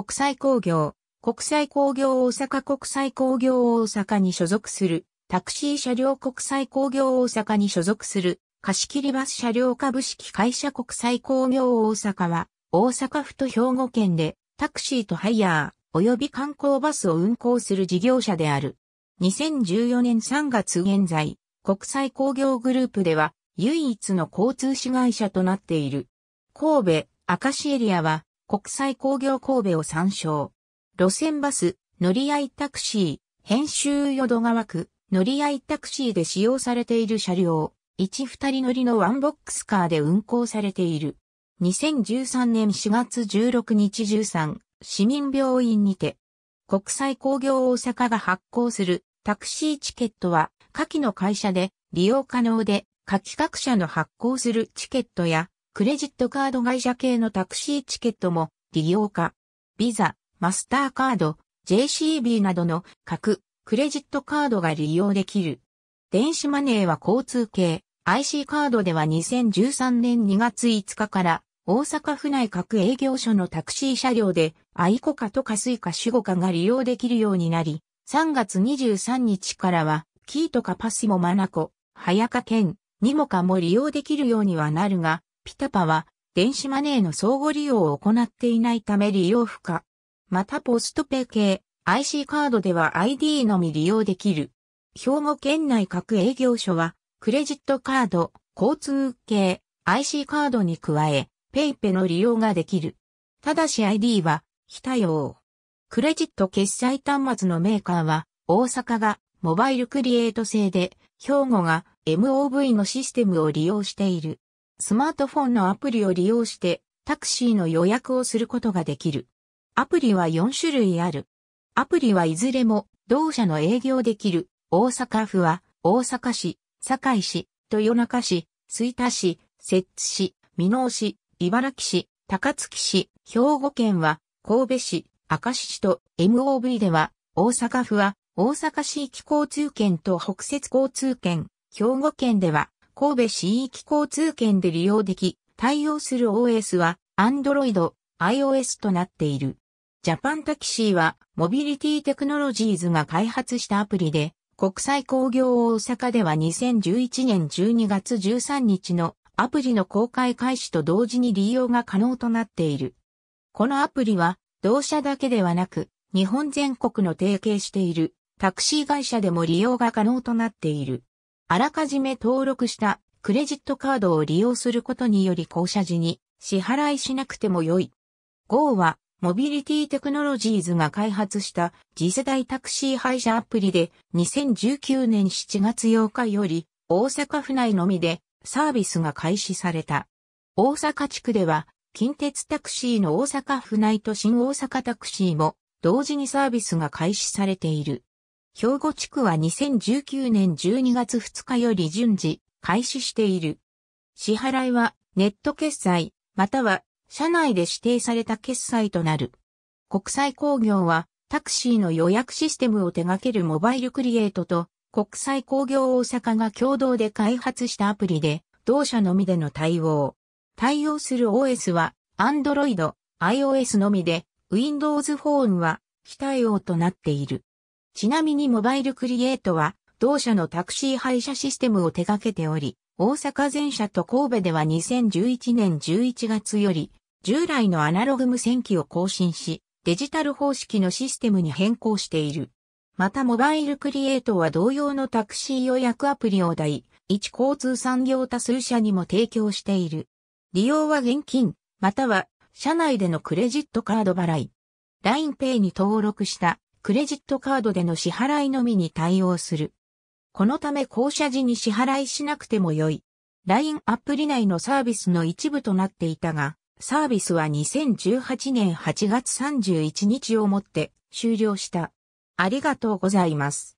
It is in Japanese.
国際工業、国際工業大阪国際工業大阪に所属する、タクシー車両国際工業大阪に所属する、貸切バス車両株式会社国際工業大阪は、大阪府と兵庫県で、タクシーとハイヤー、及び観光バスを運行する事業者である。2014年3月現在、国際工業グループでは、唯一の交通市会社となっている。神戸、明石エリアは、国際工業神戸を参照。路線バス、乗り合いタクシー、編集淀川区、乗り合いタクシーで使用されている車両、1、2人乗りのワンボックスカーで運行されている。2013年4月16日13、市民病院にて、国際工業大阪が発行するタクシーチケットは、下記の会社で利用可能で、下記各社の発行するチケットやクレジットカード会社系のタクシーチケットも利用化。ビザ、マスターカード、JCB などの各クレジットカードが利用できる。電子マネーは交通系、IC カードでは2013年2月5日から大阪府内各営業所のタクシー車両でアイコカとカスイカシゴカが利用できるようになり、3月23日からはキーとかパスモマナコ、早カケニモカも利用できるようにはなるが、ピタパは電子マネーの相互利用を行っていないため利用不可。またポストペ系 IC カードでは ID のみ利用できる。兵庫県内各営業所はクレジットカード、交通系 IC カードに加え、ペイペの利用ができる。ただし ID は非対応。クレジット決済端末のメーカーは、大阪がモバイルクリエイト製で、兵庫が MOV のシステムを利用している。スマートフォンのアプリを利用してタクシーの予約をすることができる。アプリは4種類ある。アプリはいずれも同社の営業できる大阪府は大阪市、堺市、豊中市、吹田市、摂津市、箕面市、茨城市、高槻市、兵庫県は神戸市、明石市と MOV では大阪府は大阪市域交通圏と北摂交通圏、兵庫県では神戸市域交通圏で利用でき、対応する OS は Android、iOS となっている。ジャパンタキシーはモビリティテクノロジーズが開発したアプリで、国際工業大阪では2011年12月13日のアプリの公開開始と同時に利用が可能となっている。このアプリは同社だけではなく、日本全国の提携しているタクシー会社でも利用が可能となっている。あらかじめ登録したクレジットカードを利用することにより降車時に支払いしなくても良い。Go はモビリティテクノロジーズが開発した次世代タクシー配車アプリで2019年7月8日より大阪府内のみでサービスが開始された。大阪地区では近鉄タクシーの大阪府内と新大阪タクシーも同時にサービスが開始されている。兵庫地区は2019年12月2日より順次開始している。支払いはネット決済、または社内で指定された決済となる。国際工業はタクシーの予約システムを手掛けるモバイルクリエイトと国際工業大阪が共同で開発したアプリで同社のみでの対応。対応する OS は Android、iOS のみで Windows Phone は非対応となっている。ちなみにモバイルクリエイトは、同社のタクシー配車システムを手掛けており、大阪全社と神戸では2011年11月より、従来のアナログ無線機を更新し、デジタル方式のシステムに変更している。またモバイルクリエイトは同様のタクシー予約アプリを第一交通産業多数社にも提供している。利用は現金、または社内でのクレジットカード払い。LINEPay に登録したクレジットカードでの支払いのみに対応する。このため降車時に支払いしなくても良い。LINE アプリ内のサービスの一部となっていたが、サービスは2018年8月31日をもって終了した。ありがとうございます。